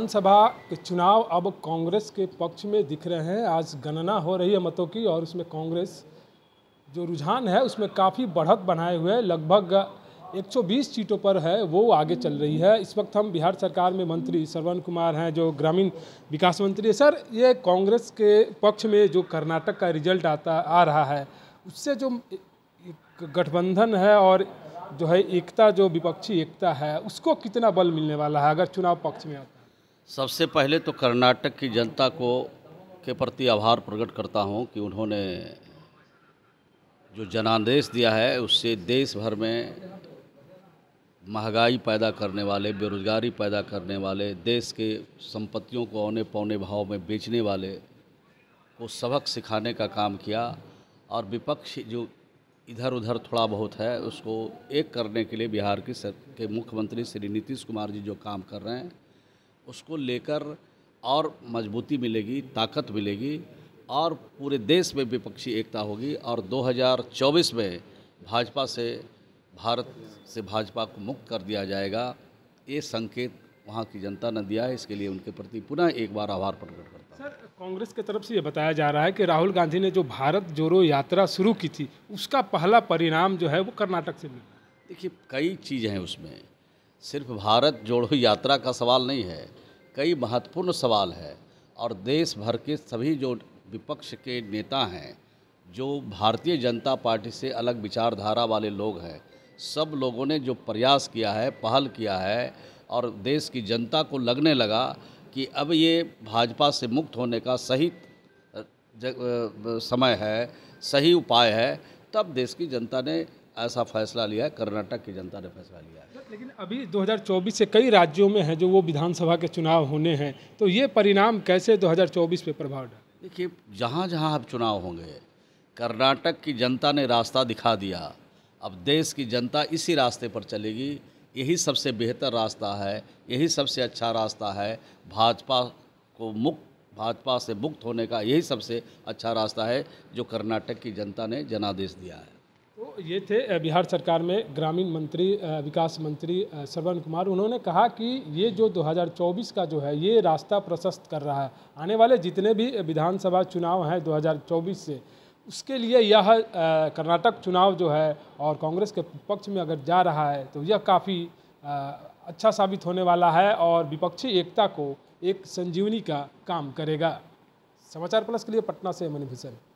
विधानसभा के चुनाव अब कांग्रेस के पक्ष में दिख रहे हैं आज गणना हो रही है मतों की और उसमें कांग्रेस जो रुझान है उसमें काफ़ी बढ़त बनाए हुए लगभग 120 सीटों पर है वो आगे चल रही है इस वक्त हम बिहार सरकार में मंत्री श्रवण कुमार हैं जो ग्रामीण विकास मंत्री है सर ये कांग्रेस के पक्ष में जो कर्नाटक का रिजल्ट आता आ रहा है उससे जो गठबंधन है और जो है एकता जो विपक्षी एकता है उसको कितना बल मिलने वाला है अगर चुनाव पक्ष में आता है सबसे पहले तो कर्नाटक की जनता को के प्रति आभार प्रकट करता हूं कि उन्होंने जो जनादेश दिया है उससे देश भर में महंगाई पैदा करने वाले बेरोज़गारी पैदा करने वाले देश के संपत्तियों को औने पौने भाव में बेचने वाले को सबक सिखाने का काम किया और विपक्ष जो इधर उधर थोड़ा बहुत है उसको एक करने के लिए बिहार की सर के मुख्यमंत्री श्री नीतीश कुमार जी जो काम कर रहे हैं उसको लेकर और मजबूती मिलेगी ताकत मिलेगी और पूरे देश में विपक्षी एकता होगी और 2024 में भाजपा से भारत से भाजपा को मुक्त कर दिया जाएगा ये संकेत वहाँ की जनता ने दिया है इसके लिए उनके प्रति पुनः एक बार आभार प्रकट करता हूँ सर कांग्रेस की तरफ से ये बताया जा रहा है कि राहुल गांधी ने जो भारत जोड़ो यात्रा शुरू की थी उसका पहला परिणाम जो है वो कर्नाटक से मिला देखिए कई चीज़ें हैं उसमें सिर्फ भारत जोड़ो यात्रा का सवाल नहीं है कई महत्वपूर्ण सवाल है और देश भर के सभी जो विपक्ष के नेता हैं जो भारतीय जनता पार्टी से अलग विचारधारा वाले लोग हैं सब लोगों ने जो प्रयास किया है पहल किया है और देश की जनता को लगने लगा कि अब ये भाजपा से मुक्त होने का सही समय है सही उपाय है तब देश की जनता ने ऐसा फैसला लिया है कर्नाटक की जनता ने फैसला लिया है लेकिन अभी 2024 से कई राज्यों में हैं जो वो विधानसभा के चुनाव होने हैं तो ये परिणाम कैसे 2024 पे प्रभाव डाल देखिए जहाँ जहाँ अब चुनाव होंगे कर्नाटक की जनता ने रास्ता दिखा दिया अब देश की जनता इसी रास्ते पर चलेगी यही सबसे बेहतर रास्ता है यही सबसे अच्छा रास्ता है भाजपा को मुक्त भाजपा से मुक्त होने का यही सबसे अच्छा रास्ता है जो कर्नाटक की जनता ने जनादेश दिया है ये थे बिहार सरकार में ग्रामीण मंत्री विकास मंत्री श्रवण कुमार उन्होंने कहा कि ये जो 2024 का जो है ये रास्ता प्रशस्त कर रहा है आने वाले जितने भी विधानसभा चुनाव हैं 2024 से उसके लिए यह कर्नाटक चुनाव जो है और कांग्रेस के पक्ष में अगर जा रहा है तो यह काफ़ी अच्छा साबित होने वाला है और विपक्षी एकता को एक संजीवनी का काम करेगा समाचार प्लस के लिए पटना से मनी भूषण